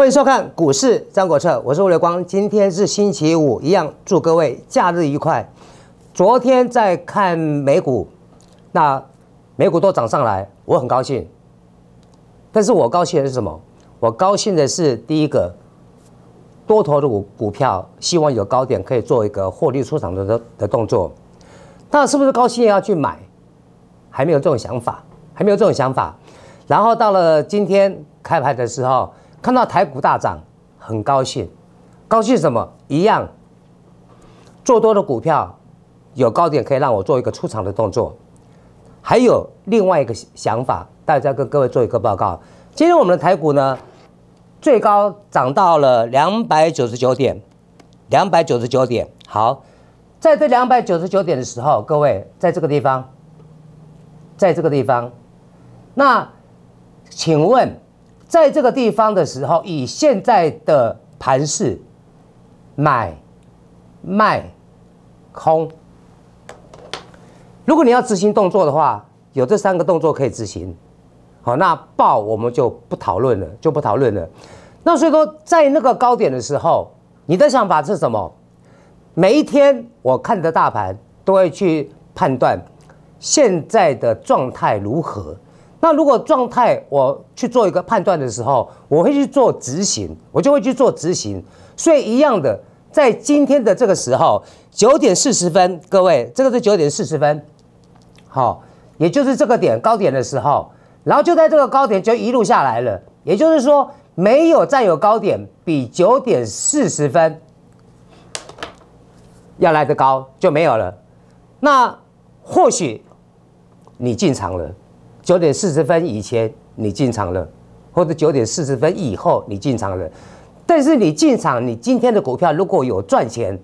欢迎收看股市张国策，我是吴柳光。今天是星期五，一样祝各位假日愉快。昨天在看美股，那美股都涨上来，我很高兴。但是我高兴的是什么？我高兴的是第一个多头的股股票，希望有高点可以做一个获利出场的的的动作。那是不是高兴也要去买？还没有这种想法，还没有这种想法。然后到了今天开盘的时候。看到台股大涨，很高兴，高兴什么？一样，做多的股票有高点可以让我做一个出场的动作。还有另外一个想法，大家跟各位做一个报告。今天我们的台股呢，最高涨到了两百九十九点，两百九十九点。好，在这两百九十九点的时候，各位在这个地方，在这个地方，那请问？在这个地方的时候，以现在的盘势，买、卖、空，如果你要执行动作的话，有这三个动作可以执行。好，那报我们就不讨论了，就不讨论了。那所以说，在那个高点的时候，你的想法是什么？每一天我看的大盘，都会去判断现在的状态如何。那如果状态我去做一个判断的时候，我会去做执行，我就会去做执行。所以一样的，在今天的这个时候，九点四十分，各位，这个是九点四十分，好，也就是这个点高点的时候，然后就在这个高点就一路下来了。也就是说，没有再有高点比九点四十分要来的高，就没有了。那或许你进场了。九点四十分以前你进场了，或者九点四十分以后你进场了，但是你进场，你今天的股票如果有赚钱，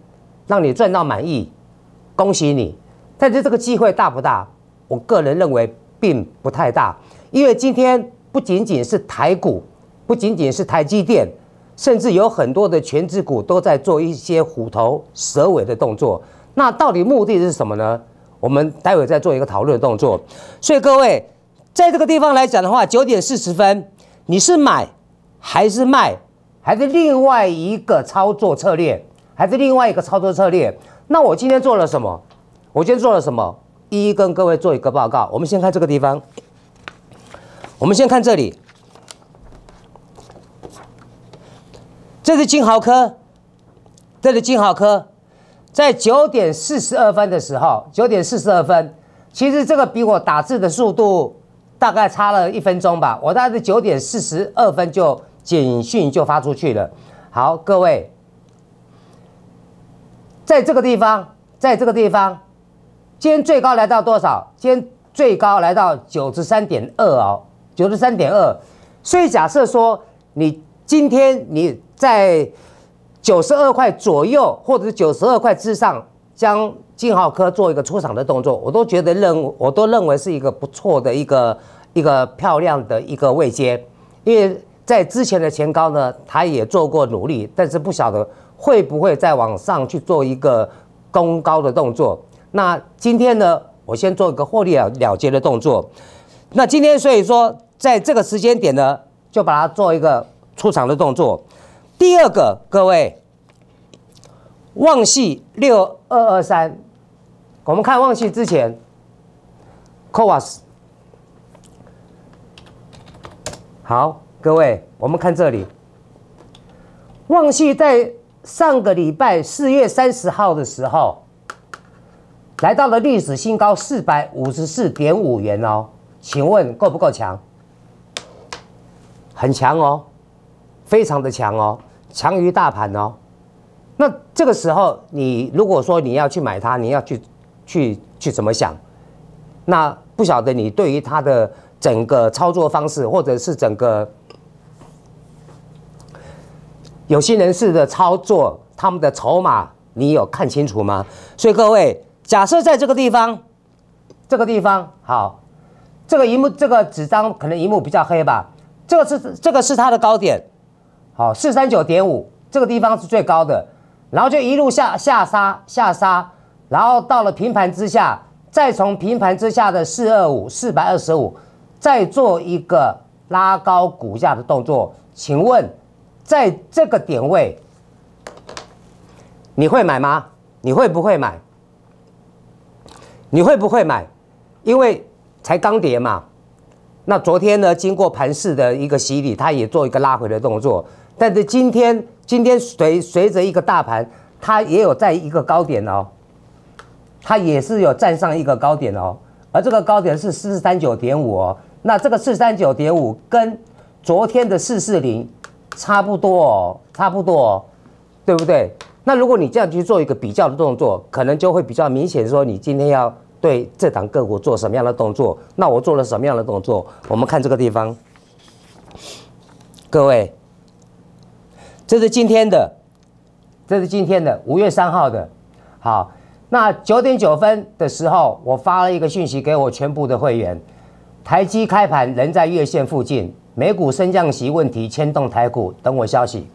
让你赚到满意，恭喜你。但是这个机会大不大？我个人认为并不太大，因为今天不仅仅是台股，不仅仅是台积电，甚至有很多的全职股都在做一些虎头蛇尾的动作。那到底目的是什么呢？我们待会再做一个讨论的动作。所以各位。在这个地方来讲的话，九点四十分，你是买还是卖，还是另外一个操作策略，还是另外一个操作策略？那我今天做了什么？我今天做了什么？一一跟各位做一个报告。我们先看这个地方，我们先看这里，这是金豪科，这是金豪科，在九点四十二分的时候，九点四十二分，其实这个比我打字的速度。大概差了一分钟吧，我大概是九点四十二分就简讯就发出去了。好，各位，在这个地方，在这个地方，今天最高来到多少？今天最高来到九十三点二哦，九十三点二。所以假设说，你今天你在九十二块左右，或者是九十二块之上。将晋浩科做一个出场的动作，我都觉得认，我都认为是一个不错的一个一个漂亮的一个位阶，因为在之前的前高呢，他也做过努力，但是不晓得会不会再往上去做一个攻高的动作。那今天呢，我先做一个获利了了结的动作。那今天所以说，在这个时间点呢，就把它做一个出场的动作。第二个，各位。旺系六二二三，我们看旺系之前，KOS。好，各位，我们看这里，旺系在上个礼拜四月三十号的时候，来到了历史新高四百五十四点五元哦，请问够不够强？很强哦，非常的强哦，强于大盘哦。那这个时候，你如果说你要去买它，你要去去去怎么想？那不晓得你对于它的整个操作方式，或者是整个有心人士的操作，他们的筹码你有看清楚吗？所以各位，假设在这个地方，这个地方好，这个荧幕这个纸张可能荧幕比较黑吧，这个是这个是它的高点，好，四三九点五，这个地方是最高的。然后就一路下下杀下杀，然后到了平盘之下，再从平盘之下的四二五四百二十五，再做一个拉高股价的动作。请问，在这个点位，你会买吗？你会不会买？你会不会买？因为才刚跌嘛。那昨天呢，经过盘市的一个洗礼，它也做一个拉回的动作，但是今天。今天随随着一个大盘，它也有在一个高点哦，它也是有站上一个高点哦，而这个高点是四三九点五哦，那这个四三九点五跟昨天的四四零差不多哦，差不多哦，对不对？那如果你这样去做一个比较的动作，可能就会比较明显说你今天要对这档个股做什么样的动作，那我做了什么样的动作？我们看这个地方，各位。这是今天的，这是今天的五月三号的，好，那九点九分的时候，我发了一个讯息给我全部的会员，台积开盘仍在月线附近，美股升降息问题牵动台股，等我消息。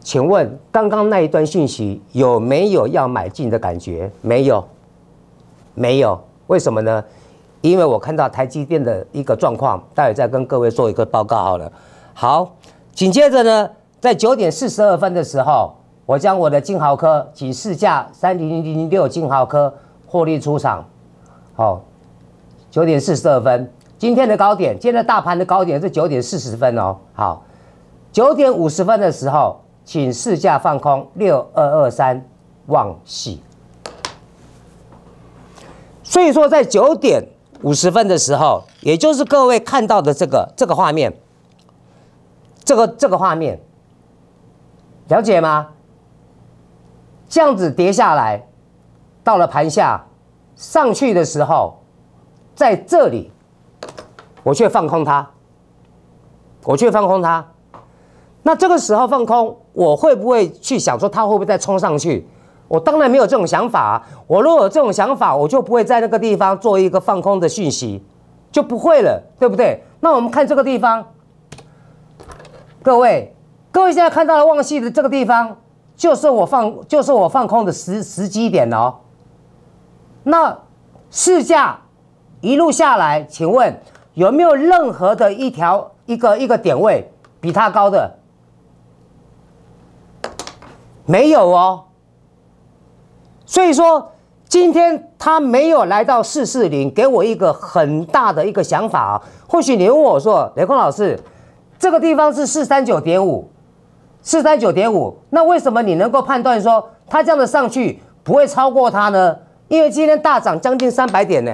请问刚刚那一段讯息有没有要买进的感觉？没有，没有，为什么呢？因为我看到台积电的一个状况，待会再跟各位做一个报告好了。好，紧接着呢。在九点四十二分的时候，我将我的金豪科，请试价三零零零六金豪科获利出场。好，九点四十二分，今天的高点，今天的大盘的高点是九点四十分哦。好，九点五十分的时候，请试价放空六二二三望喜。所以说，在九点五十分的时候，也就是各位看到的这个这个画面，这个这个画面。了解吗？这样子跌下来，到了盘下上去的时候，在这里我却放空它，我却放空它。那这个时候放空，我会不会去想说它会不会再冲上去？我当然没有这种想法。我如果有这种想法，我就不会在那个地方做一个放空的讯息，就不会了，对不对？那我们看这个地方，各位。各位现在看到了望系的这个地方，就是我放就是我放空的时时机点哦。那试价一路下来，请问有没有任何的一条一个一个点位比它高的？没有哦。所以说今天它没有来到四四零，给我一个很大的一个想法啊。或许你问我说雷坤老师，这个地方是四三九点五。四三九点五，那为什么你能够判断说它这样的上去不会超过它呢？因为今天大涨将近三百点呢。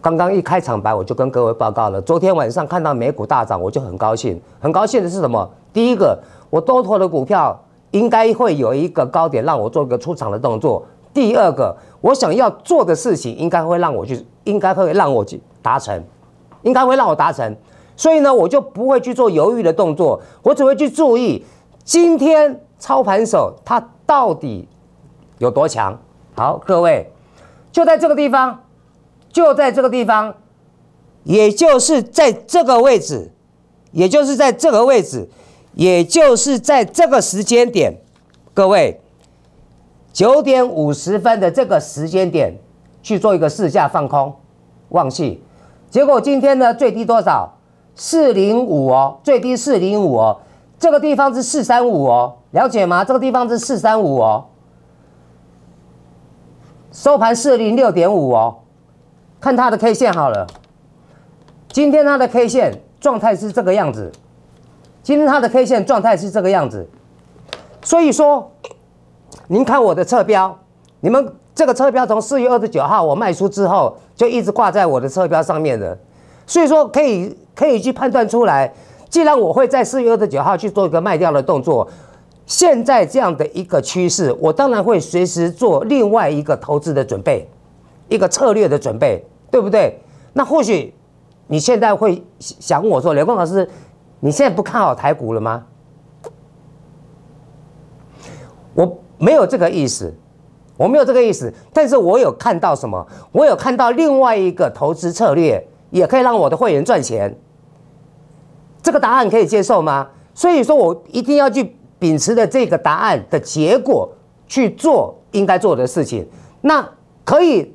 刚刚一开场白我就跟各位报告了，昨天晚上看到美股大涨，我就很高兴。很高兴的是什么？第一个，我多头的股票应该会有一个高点让我做一个出场的动作；第二个，我想要做的事情应该会让我去，应该会让我去达成，应该会让我达成。所以呢，我就不会去做犹豫的动作，我只会去注意今天操盘手他到底有多强。好，各位就在这个地方，就在这个地方，也就是在这个位置，也就是在这个位置，也就是在这个时间点，各位九点五十分的这个时间点去做一个试价放空，忘记结果，今天呢最低多少？四零五哦，最低四零五哦，这个地方是四三五哦，了解吗？这个地方是四三五哦，收盘四零六点五哦，看它的 K 线好了。今天它的 K 线状态是这个样子，今天它的 K 线状态是这个样子，所以说，您看我的侧标，你们这个侧标从四月二十九号我卖出之后，就一直挂在我的侧标上面的，所以说可以。可以去判断出来，既然我会在四月二十九号去做一个卖掉的动作，现在这样的一个趋势，我当然会随时做另外一个投资的准备，一个策略的准备，对不对？那或许你现在会想我说，刘峰老师，你现在不看好台股了吗？我没有这个意思，我没有这个意思，但是我有看到什么？我有看到另外一个投资策略。也可以让我的会员赚钱，这个答案可以接受吗？所以说我一定要去秉持的这个答案的结果去做应该做的事情。那可以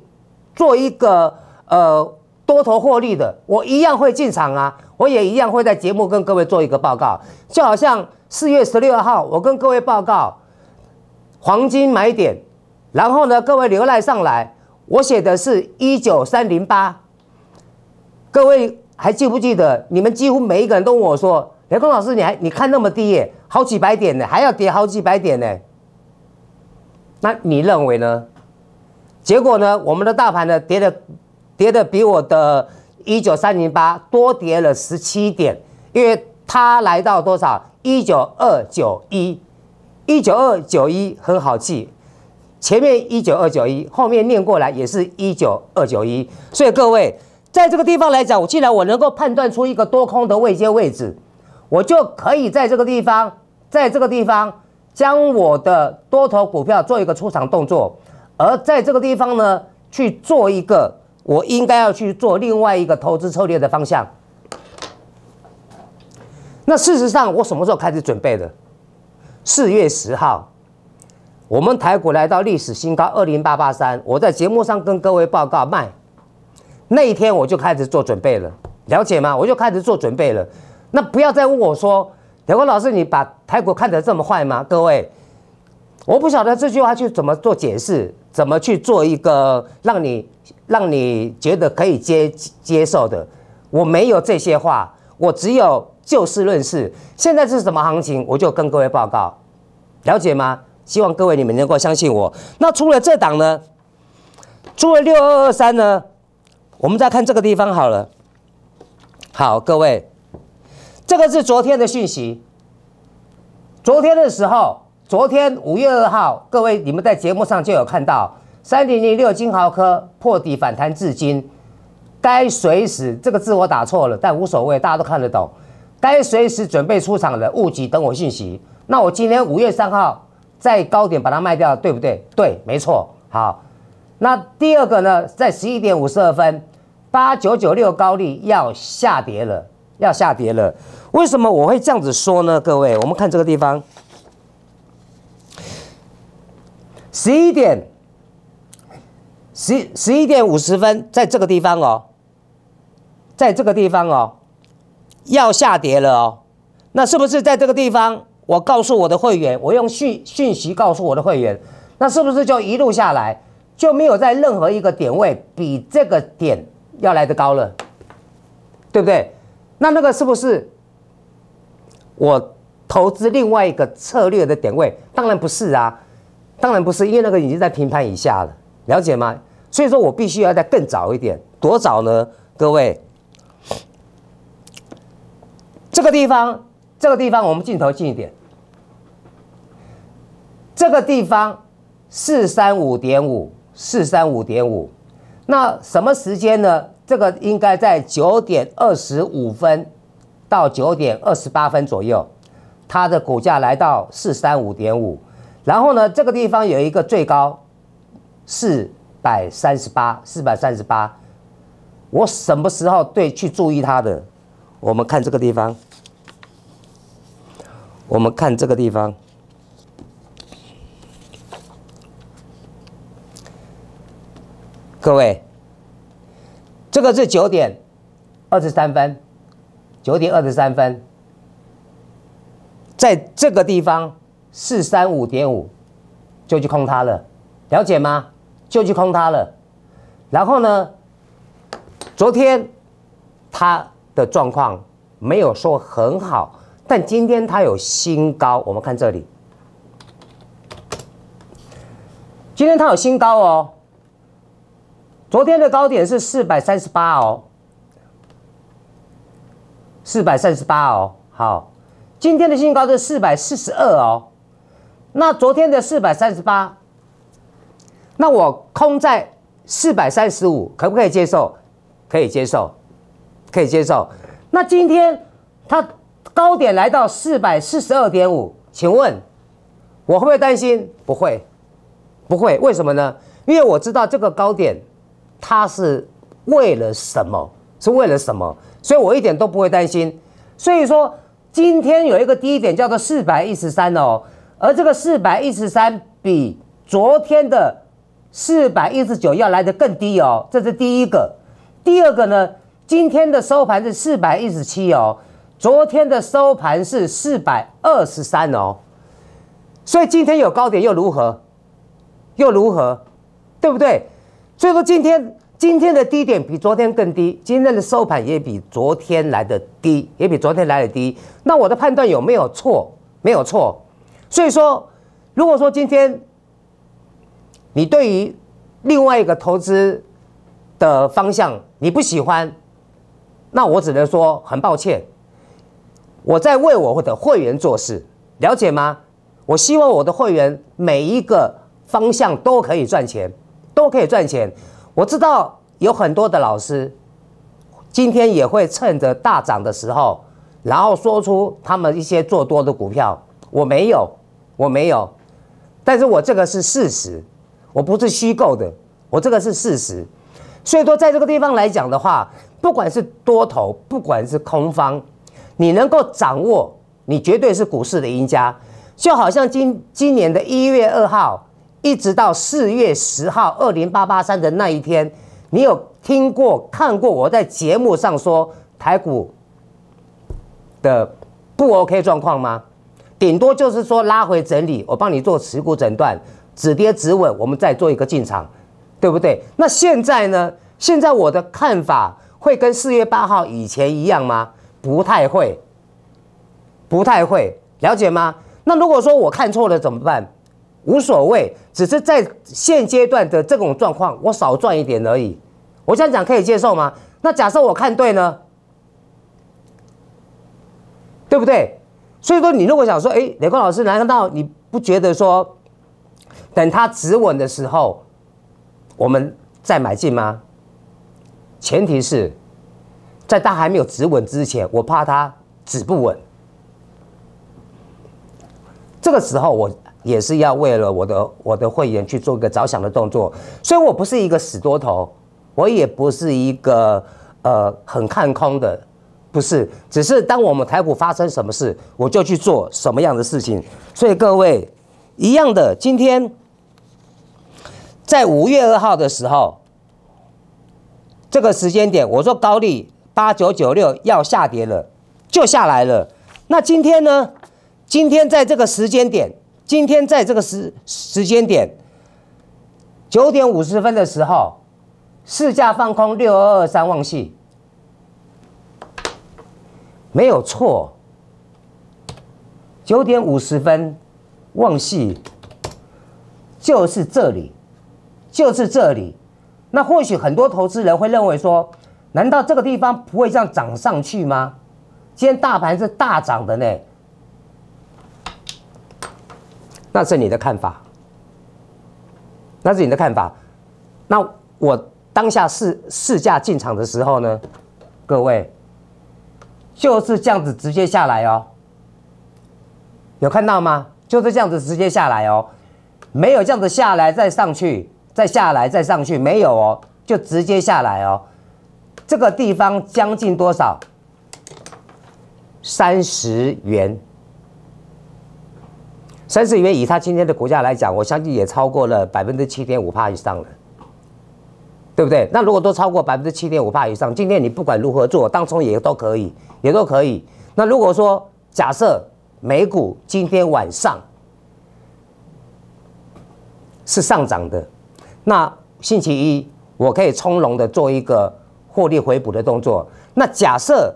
做一个呃多头获利的，我一样会进场啊，我也一样会在节目跟各位做一个报告。就好像四月十六号我跟各位报告黄金买点，然后呢各位留赖上来，我写的是一九三零八。各位还记不记得？你们几乎每一个人都问我说：“雷公老师，你还你看那么低，耶，好几百点呢，还要跌好几百点呢？”那你认为呢？结果呢？我们的大盘呢，跌的跌的比我的一九三零八多跌了十七点，因为它来到多少？一九二九一，一九二九一很好记，前面一九二九一，后面念过来也是一九二九一，所以各位。在这个地方来讲，我既然我能够判断出一个多空的位阶位置，我就可以在这个地方，在这个地方将我的多头股票做一个出场动作，而在这个地方呢去做一个我应该要去做另外一个投资策略的方向。那事实上，我什么时候开始准备的？四月十号，我们台股来到历史新高二零八八三，我在节目上跟各位报告卖。那一天我就开始做准备了，了解吗？我就开始做准备了。那不要再问我说：“刘光老师，你把泰国看得这么坏吗？”各位，我不晓得这句话去怎么做解释，怎么去做一个让你让你觉得可以接接受的。我没有这些话，我只有就事论事。现在是什么行情，我就跟各位报告，了解吗？希望各位你们能够相信我。那除了这档呢？除了六二二三呢？我们再看这个地方好了，好，各位，这个是昨天的讯息。昨天的时候，昨天五月二号，各位你们在节目上就有看到三零零六金豪科破底反弹至今，该随时这个字我打错了，但无所谓，大家都看得懂。该随时准备出场的，勿急，等我讯息。那我今天五月三号在高点把它卖掉，对不对？对，没错，好。那第二个呢，在十一点五十二分，八九九六高利要下跌了，要下跌了。为什么我会这样子说呢？各位，我们看这个地方，十一点十十一点五十分，在这个地方哦，在这个地方哦，要下跌了哦。那是不是在这个地方，我告诉我的会员，我用讯讯息告诉我的会员，那是不是就一路下来？就没有在任何一个点位比这个点要来的高了，对不对？那那个是不是我投资另外一个策略的点位？当然不是啊，当然不是，因为那个已经在平盘以下了，了解吗？所以说我必须要在更早一点，多早呢？各位，这个地方，这个地方我们镜头近一点，这个地方四三五点五。四三五点五，那什么时间呢？这个应该在九点二十五分到九点二十八分左右，它的股价来到四三五点五。然后呢，这个地方有一个最高四百三十八，四百三十八。我什么时候对去注意它的？我们看这个地方，我们看这个地方。各位，这个是九点二十三分，九点二十三分，在这个地方四三五点五就去空它了，了解吗？就去空它了。然后呢，昨天它的状况没有说很好，但今天它有新高，我们看这里，今天它有新高哦。昨天的高点是四百三十八哦，四百三十八哦，好，今天的新高是四百四十二哦，那昨天的四百三十八，那我空在四百三十五，可不可以接受？可以接受，可以接受。那今天它高点来到四百四十二点五，请问我会不会担心？不会，不会，为什么呢？因为我知道这个高点。他是为了什么？是为了什么？所以我一点都不会担心。所以说，今天有一个低点叫做四百一十三哦，而这个四百一十三比昨天的四百一十九要来的更低哦，这是第一个。第二个呢，今天的收盘是四百一十七哦，昨天的收盘是四百二十三哦，所以今天有高点又如何？又如何？对不对？所以说今天今天的低点比昨天更低，今天的收盘也比昨天来的低，也比昨天来的低。那我的判断有没有错？没有错。所以说，如果说今天你对于另外一个投资的方向你不喜欢，那我只能说很抱歉，我在为我的会员做事，了解吗？我希望我的会员每一个方向都可以赚钱。都可以赚钱。我知道有很多的老师，今天也会趁着大涨的时候，然后说出他们一些做多的股票。我没有，我没有，但是我这个是事实，我不是虚构的，我这个是事实。所以说，在这个地方来讲的话，不管是多头，不管是空方，你能够掌握，你绝对是股市的赢家。就好像今今年的一月二号。一直到四月十号二零八八三的那一天，你有听过看过我在节目上说台股的不 OK 状况吗？顶多就是说拉回整理，我帮你做持股诊断，止跌止稳，我们再做一个进场，对不对？那现在呢？现在我的看法会跟四月八号以前一样吗？不太会，不太会，了解吗？那如果说我看错了怎么办？无所谓，只是在现阶段的这种状况，我少赚一点而已。我样讲可以接受吗？那假设我看对呢，对不对？所以说，你如果想说，哎，雷光老师，难道你不觉得说，等它止稳的时候，我们再买进吗？前提是，在它还没有止稳之前，我怕它止不稳。这个时候我。也是要为了我的我的会员去做一个着想的动作，所以我不是一个死多头，我也不是一个呃很看空的，不是，只是当我们台股发生什么事，我就去做什么样的事情。所以各位一样的，今天在五月二号的时候，这个时间点，我说高利八九九六要下跌了，就下来了。那今天呢？今天在这个时间点。今天在这个时时间点，九点五十分的时候，市价放空六二二三旺系，没有错。九点五十分，旺系就是这里，就是这里。那或许很多投资人会认为说，难道这个地方不会这样涨上去吗？今天大盘是大涨的呢。那是你的看法，那是你的看法。那我当下试试驾进场的时候呢，各位，就是这样子直接下来哦，有看到吗？就是这样子直接下来哦，没有这样子下来再上去，再下来再上去，没有哦，就直接下来哦。这个地方将近多少？三十元。三十元以它今天的股价来讲，我相信也超过了百分之七点五帕以上了，对不对？那如果都超过百分之七点五帕以上，今天你不管如何做，当中也都可以，也都可以。那如果说假设美股今天晚上是上涨的，那星期一我可以从容的做一个获利回补的动作。那假设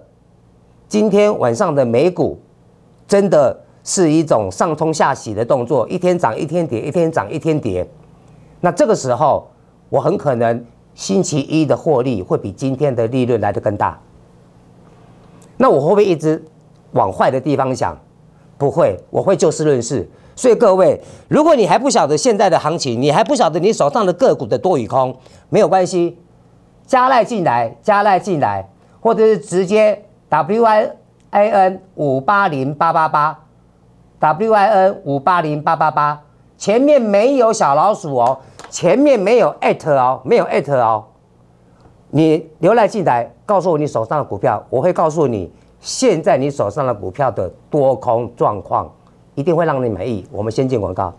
今天晚上的美股真的。是一种上冲下洗的动作，一天涨一天跌，一天涨一天跌。那这个时候，我很可能星期一的获利会比今天的利润来的更大。那我会不会一直往坏的地方想？不会，我会就事论事。所以各位，如果你还不晓得现在的行情，你还不晓得你手上的个股的多与空，没有关系，加赖进来，加赖进来，或者是直接 W I A N 五八零八八八。W I N 五八零八八八，前面没有小老鼠哦，前面没有 at 哦，没有 at 哦，你浏览进来，告诉我你手上的股票，我会告诉你现在你手上的股票的多空状况，一定会让你满意。我们先进广告。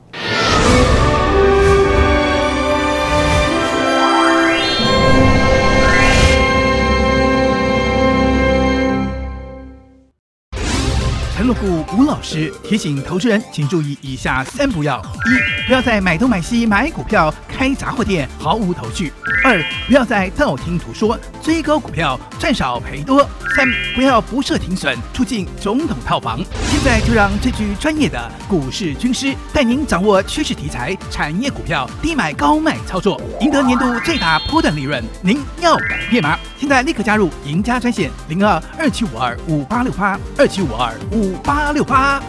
落户吴老师提醒投资人，请注意以下三不要：一。不要在买东买西，买股票、开杂货店，毫无头绪。二，不要在道听途说，追高股票，赚少赔多。三，不要不设停损，促进总统套房。现在就让这具专业的股市军师带您掌握趋势题材、产业股票低买高卖操作，赢得年度最大波段利润。您要改变吗？现在立刻加入赢家专线零二二七五二五八六八二七五二五八六八。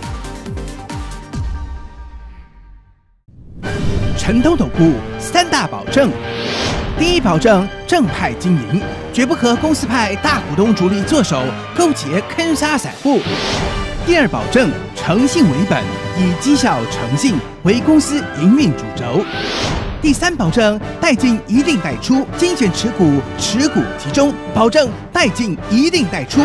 陈东总部三大保证：第一保证，正派经营，绝不和公司派大股东、主力做手勾结坑杀散户；第二保证，诚信为本，以绩效诚信为公司营运主轴。第三，保证带进一定带出，精选持股，持股集中，保证带进一定带出。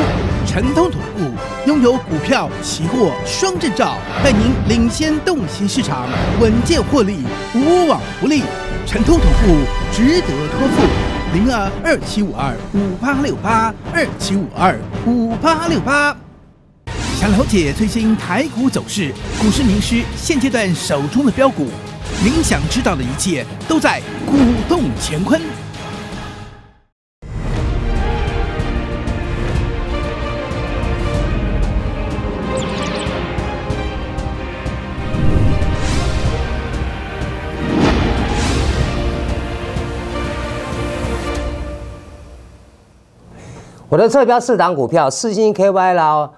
城通控股拥有股票、期货双证照，带您领先洞悉市场，稳健获利，无往不利。城通控股值得托付。零二二七五二五八六八二七五二五八六八。想了解最新台股走势，股市名师现阶段手中的标股。您想知道的一切都在《鼓动乾坤》。我的侧标四档股票：四星 KY 啦，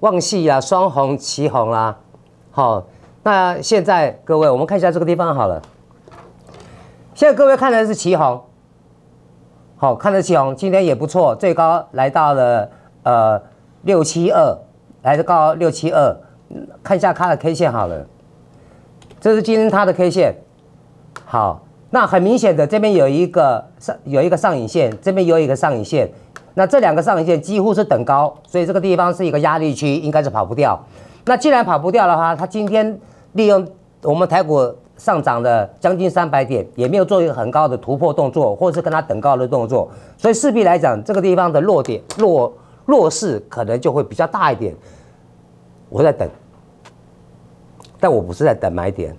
旺系啦，双红、旗红啦，好。那现在各位，我们看一下这个地方好了。现在各位看的是旗红，好，看的旗红，今天也不错，最高来到了呃六七二，来到六七二，看一下它的 K 线好了，这是今天它的 K 线。好，那很明显的，这边有一个上有一个上影线，这边有一个上影线，那这两个上影线几乎是等高，所以这个地方是一个压力区，应该是跑不掉。那既然跑不掉的话，它今天。利用我们台股上涨的将近三百点，也没有做一个很高的突破动作，或者是跟它等高的动作，所以势必来讲，这个地方的弱点、弱弱势可能就会比较大一点。我在等，但我不是在等买点，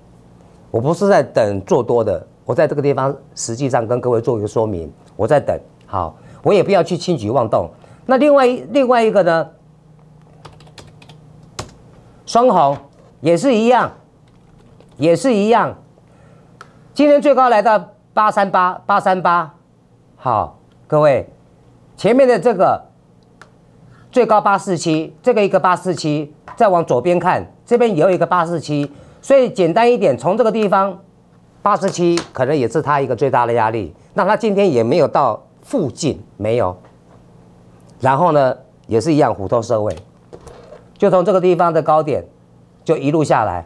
我不是在等做多的。我在这个地方实际上跟各位做一个说明，我在等。好，我也不要去轻举妄动。那另外另外一个呢，双红也是一样。也是一样，今天最高来到八三八，八三八，好，各位，前面的这个最高八四七，这个一个八四七，再往左边看，这边也有一个八四七，所以简单一点，从这个地方八四七可能也是它一个最大的压力，那它今天也没有到附近，没有，然后呢，也是一样虎头蛇尾，就从这个地方的高点就一路下来。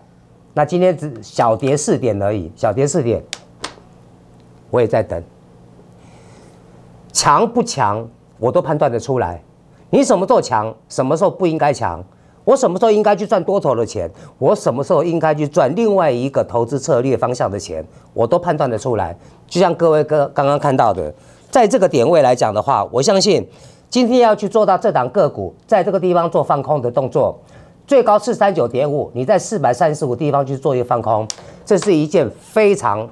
那今天只小跌四点而已，小跌四点，我也在等。强不强，我都判断得出来。你什么时候强，什么时候不应该强，我什么时候应该去赚多头的钱，我什么时候应该去赚另外一个投资策略方向的钱，我都判断得出来。就像各位哥刚刚看到的，在这个点位来讲的话，我相信今天要去做到这档个股在这个地方做放空的动作。最高四三九点五，你在四百三十五地方去做一个放空，这是一件非常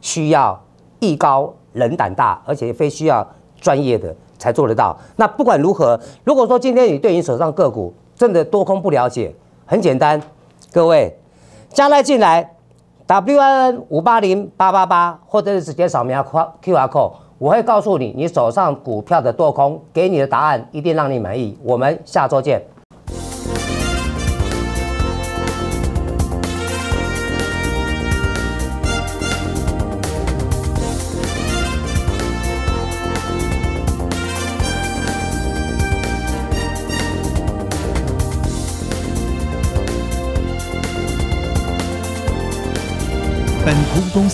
需要艺高人胆大，而且非需要专业的才做得到。那不管如何，如果说今天你对你手上个股真的多空不了解，很简单，各位加来进来 w n 五八零八八八，或者是直接扫描 Q Q R code，我会告诉你你手上股票的多空，给你的答案一定让你满意。我们下周见。